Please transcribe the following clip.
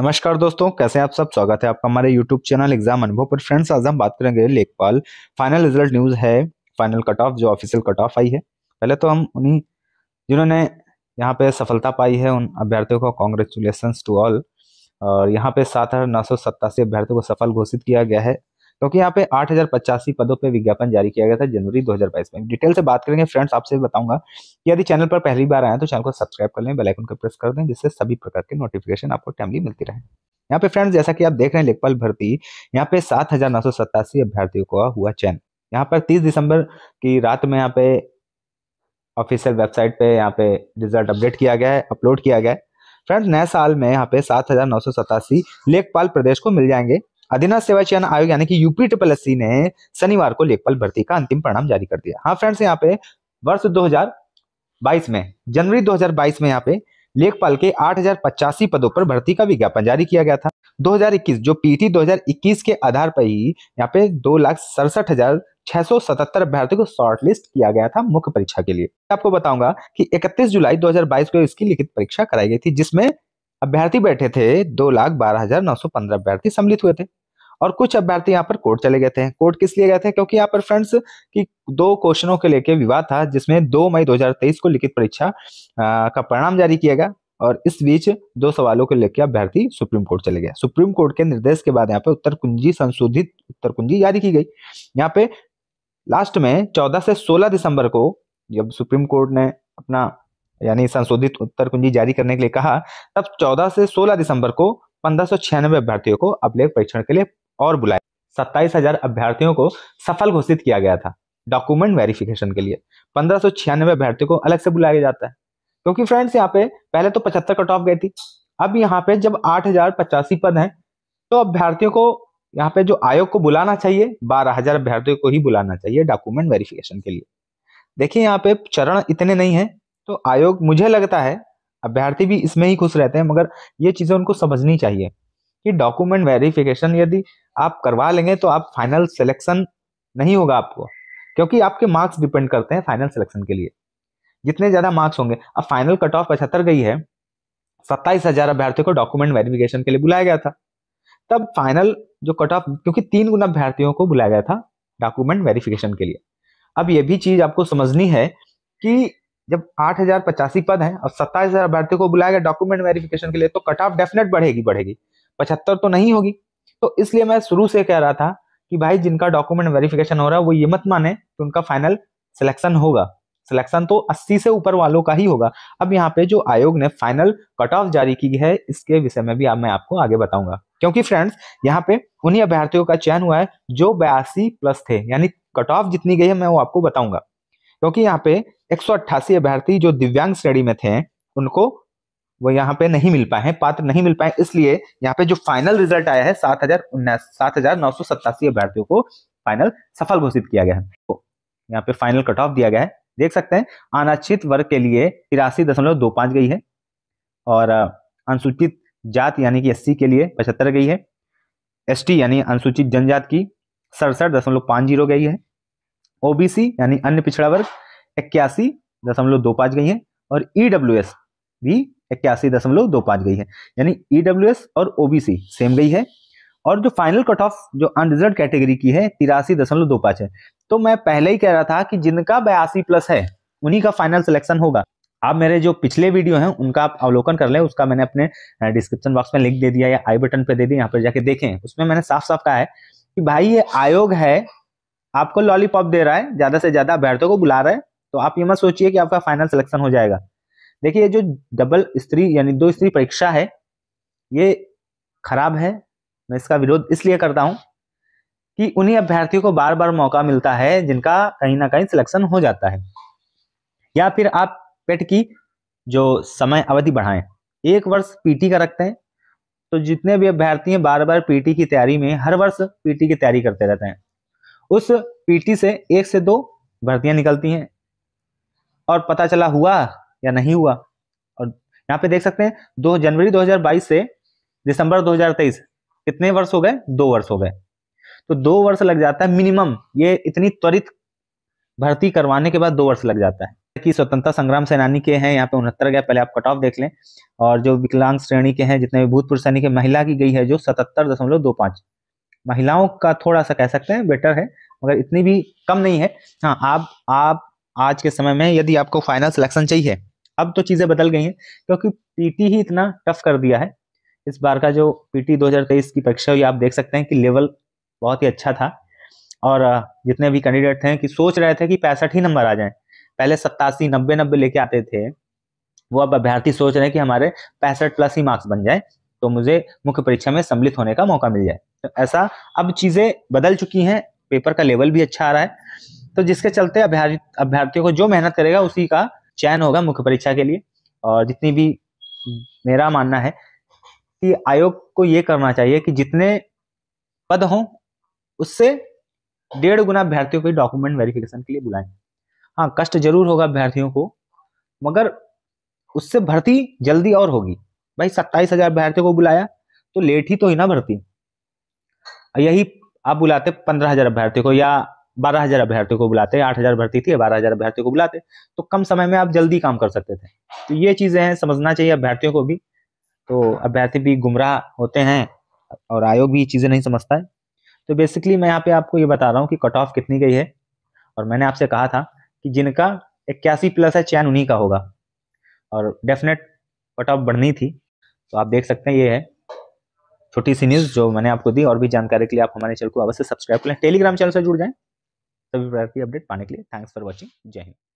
नमस्कार दोस्तों कैसे हैं आप सब स्वागत है आपका हमारे यूट्यूब चैनल एग्जाम अनुभव पर फ्रेंड्स आज हम बात करेंगे लेखपाल फाइनल रिजल्ट न्यूज है फाइनल कट ऑफ जो ऑफिशियल कट ऑफ आई है पहले तो हम उन्हीं जिन्होंने यहाँ पे सफलता पाई है उन अभ्यर्थियों को कॉन्ग्रेचुलेसन टू ऑल और यहाँ पे सात हजार नौ सौ सत्तासी अभ्यर्थियों को सफल घोषित किया गया है क्योंकि यहाँ पे आठ पदों पर विज्ञापन जारी किया गया था जनवरी 2022 में डिटेल से बात करेंगे फ्रेंड्स आपसे बताऊंगा कि यदि चैनल पर पहली बार आए तो चैनल को सब्सक्राइब कर लें बेलाइकन को प्रेस कर दें जिससे सभी प्रकार के नोटिफिकेशन आपको टाइमली मिलती रहे यहाँ पे फ्रेंड्स जैसा कि आप देख रहे हैं लेखपाल भर्ती यहाँ पे सात हजार नौ सौ सतासी अभ्यर्थियों का हुआ चयन यहाँ पर तीस दिसंबर की रात में यहाँ पे ऑफिशियल वेबसाइट पे यहाँ पे रिजल्ट अपडेट किया गया है अपलोड किया गया है फ्रेंड्स नए साल में यहाँ पे सात हजार नौ सौ सतासी लेखपाल प्रदेश को मिल जाएंगे अधिनाथ सेवा चयन आयोग यानी कि यूपी ट्रिपल एस ने शनिवार को लेखपाल भर्ती का अंतिम परिणाम जारी कर दिया हाँ फ्रेंड्स यहाँ पे वर्ष दो में जनवरी दो में यहाँ पे लेखपाल के आठ पदों पर भर्ती का विज्ञापन जारी किया गया था 2021 जो पीटी 2021 के आधार पर ही यहाँ पे दो लाख सड़सठ हजार छह सौ सतहत्तर अभ्यर्थियों को शॉर्टलिस्ट किया गया था मुख्य परीक्षा के लिए आपको बताऊंगा कि 31 जुलाई 2022 को इसकी लिखित परीक्षा कराई गई थी जिसमें अभ्यर्थी बैठे थे दो लाख बारह हजार नौ सौ पंद्रह अभ्यर्थी सम्मिलित हुए थे और कुछ अभ्यर्थी यहाँ पर कोर्ट चले गए थे कोर्ट किस लिए गए थे क्योंकि यहाँ पर फ्रेंड्स की दो क्वेश्चनों के लेके विवाद था जिसमें दो मई 2023 को लिखित परीक्षा का परिणाम जारी किया गया और इस बीच दो सवालों को लेकर अभ्यर्थी सुप्रीम कोर्ट चले गए सुप्रीम कोर्ट के निर्देश के बाद यहाँ पे उत्तर कुंजी संशोधित उत्तर कुंजी जारी की गई यहाँ पे लास्ट में 14 से 16 दिसंबर को जब सुप्रीम कोर्ट ने अपना यानी संशोधित उत्तर कुंजी जारी करने के लिए कहा तब 14 से 16 दिसंबर को पंद्रह सौ अभ्यर्थियों को अभिलेख परीक्षण के लिए और बुलाए सत्ताईस हजार अभ्यर्थियों को सफल घोषित किया गया था डॉक्यूमेंट वेरिफिकेशन के लिए पंद्रह सौ छियानवे अभ्यर्थियों को अलग से बुलाया जाता है क्योंकि फ्रेंड्स यहाँ पे पहले तो पचहत्तर कट ऑफ गई थी अब यहाँ पे जब आठ हजार पचासी पद हैं तो अभ्यर्थियों को यहाँ पे जो आयोग को बुलाना चाहिए बारह हजार अभ्यर्थियों को ही बुलाना चाहिए डॉक्यूमेंट वेरिफिकेशन के लिए देखिए यहाँ पे चरण इतने नहीं है तो आयोग मुझे लगता है अभ्यर्थी भी इसमें ही खुश रहते हैं मगर ये चीजें उनको समझनी चाहिए कि डॉक्यूमेंट वेरिफिकेशन यदि आप करवा लेंगे तो आप फाइनल सिलेक्शन नहीं होगा आपको क्योंकि आपके मार्क्स डिपेंड करते हैं फाइनल सिलेक्शन के लिए जितने ज़्यादा मार्क्स होंगे अब फाइनल कट ऑफ पचहत्तर गई है सत्ताईस हज़ार अभ्यर्थियों को डॉक्यूमेंट वेरिफिकेशन के लिए बुलाया गया था तब फाइनल जो कट ऑफ क्योंकि तीन गुना अभ्यर्थियों को बुलाया गया था डॉक्यूमेंट वेरिफिकेशन के लिए अब यह भी चीज़ आपको समझनी है कि जब आठ हजार पचासी पद है और सत्ताईस हजार अभ्यर्थियों को बुलाया गया डॉक्यूमेंट वेरिफिकेशन के लिए तो कट ऑफ डेफिनेट बढ़ेगी बढ़ेगी पचहत्तर तो नहीं होगी तो इसलिए मैं शुरू से कह रहा था कि भाई जिनका डॉक्यूमेंट वेरिफिकेशन हो रहा है वो ये मत माने कि उनका फाइनल सिलेक्शन होगा सिलेक्शन तो 80 से ऊपर वालों का ही होगा अब यहाँ पे जो आयोग ने फाइनल कट ऑफ जारी की है इसके विषय में भी आप मैं आपको आगे बताऊंगा क्योंकि फ्रेंड्स यहाँ पे उन्हीं अभ्यर्थियों का चयन हुआ है जो बयासी प्लस थे यानी कट ऑफ जितनी गई है मैं वो आपको बताऊंगा क्योंकि यहाँ पे एक अभ्यर्थी जो दिव्यांग श्रेणी में थे उनको वो यहाँ पे नहीं मिल पाए हैं पात्र नहीं मिल पाए इसलिए यहाँ पे जो फाइनल रिजल्ट आया है सात हजार उन्नीस सात हजार नौ सौ सत्तासी अभ्यर्थियों को फाइनल सफल घोषित किया गया है तो यहाँ पे फाइनल कट ऑफ दिया गया है देख सकते हैं अनारक्षित वर्ग के लिए तिरासी दशमलव दो पांच गई है और अनुसूचित जात यानी कि एससी के लिए पचहत्तर गई है एसटी यानी अनुसूचित जनजात की सड़सठ दशमलव पाँच जीरो गई है ओबीसी यानी अन्य पिछड़ा वर्ग इक्यासी दशमलव दो पाँच गई है और ईडब्ल्यूएस भी इक्यासी दशमलव दो पाँच गई है यानी ई e और ओबीसी सेम गई है और जो फाइनल कट ऑफ जो अनरिजर्व कैटेगरी की है तिरासी दशमलव दो पाँच है तो मैं पहले ही कह रहा था कि जिनका बयासी प्लस है उन्हीं का फाइनल सिलेक्शन होगा आप मेरे जो पिछले वीडियो हैं उनका आप अवलोकन कर लें उसका मैंने अपने डिस्क्रिप्शन बॉक्स में लिंक दे दिया या आई बटन पर दे दिया यहाँ पर जाके देखें उसमें मैंने साफ साफ कहा है कि भाई ये आयोग है आपको लॉलीपॉप दे रहा है ज़्यादा से ज़्यादा अभ्यर्थियों को बुला रहा है तो आप ये मत सोचिए कि आपका फाइनल सिलेक्शन हो जाएगा देखिए जो डबल स्त्री यानी दो स्त्री परीक्षा है ये खराब है मैं इसका विरोध इसलिए करता हूं कि उन्हीं अभ्यर्थियों को बार बार मौका मिलता है जिनका कहीं ना कहीं सिलेक्शन हो जाता है या फिर आप पेट की जो समय अवधि बढ़ाएं एक वर्ष पीटी का रखते हैं तो जितने भी अभ्यर्थी हैं बार बार पीटी की तैयारी में हर वर्ष पीटी की तैयारी करते रहते हैं उस पीटी से एक से दो भर्तियां निकलती हैं और पता चला हुआ या नहीं हुआ और यहाँ पे देख सकते हैं दो जनवरी 2022 से दिसंबर 2023 कितने वर्ष हो गए दो वर्ष हो गए तो दो वर्ष लग जाता है मिनिमम ये इतनी त्वरित भर्ती करवाने के बाद दो वर्ष लग जाता है कि स्वतंत्रता संग्राम सेनानी के हैं यहाँ पे उनहत्तर गए पहले आप कट ऑफ देख लें और जो विकलांग श्रेणी के हैं जितने भी भूतपूर्व सैनिक है महिला की गई है जो सतहत्तर दशमलव दो महिलाओं का थोड़ा सा कह सकते हैं बेटर है मगर इतनी भी कम नहीं है हाँ आप आप आज के समय में यदि आपको फाइनल सिलेक्शन चाहिए अब तो चीज़ें बदल गई हैं क्योंकि पीटी ही इतना टफ कर दिया है इस बार का जो पीटी 2023 की परीक्षा हुई आप देख सकते हैं कि लेवल बहुत ही अच्छा था और जितने भी कैंडिडेट थे कि सोच रहे थे कि पैंसठ ही नंबर आ जाए पहले सत्तासी नब्बे नब्बे लेके आते थे वो अब अभ्यर्थी सोच रहे हैं कि हमारे पैंसठ प्लस ही मार्क्स बन जाए तो मुझे मुख्य परीक्षा में सम्मिलित होने का मौका मिल जाए तो ऐसा अब चीज़ें बदल चुकी हैं पेपर का लेवल भी अच्छा आ रहा है तो जिसके चलते अभ्यार्थी अभ्यर्थियों को जो मेहनत करेगा उसी का चयन होगा मुख्य परीक्षा के लिए और जितनी भी मेरा मानना है कि आयोग को ये करना चाहिए कि जितने पद हों उससे डेढ़ गुना अभ्यर्थियों को डॉक्यूमेंट वेरिफिकेशन के लिए बुलाएं हाँ कष्ट जरूर होगा अभ्यर्थियों को मगर उससे भर्ती जल्दी और होगी भाई सत्ताईस हजार अभ्यर्थियों को बुलाया तो लेट ही तो ही ना भर्ती यही आप बुलाते पंद्रह हजार अभ्यर्थियों को या बारह हजार अभ्यर्थियों को बुलाते आठ हजार भर्ती थी बारह हजार अभ्यर्थियों को बुलाते तो कम समय में आप जल्दी काम कर सकते थे तो ये चीजें हैं समझना चाहिए अभ्यर्थियों को भी तो अभ्यर्थी भी गुमराह होते हैं और आयोग भी ये चीजें नहीं समझता है तो बेसिकली मैं यहाँ पे आपको ये बता रहा हूँ कि कट ऑफ कितनी गई है और मैंने आपसे कहा था कि जिनका इक्यासी प्लस है चयन उन्हीं का होगा और डेफिनेट कट ऑफ बढ़नी थी तो आप देख सकते हैं ये है छोटी सी न्यूज़ जो मैंने आपको दी और भी जानकारी के लिए आप हमारे चैनल को अवश्य सब्सक्राइब करें टेलीग्राम चैनल से जुड़ जाएं सभी प्रकार की अपडेट पाने के लिए थैंक्स फॉर वॉचिंग जय हिंद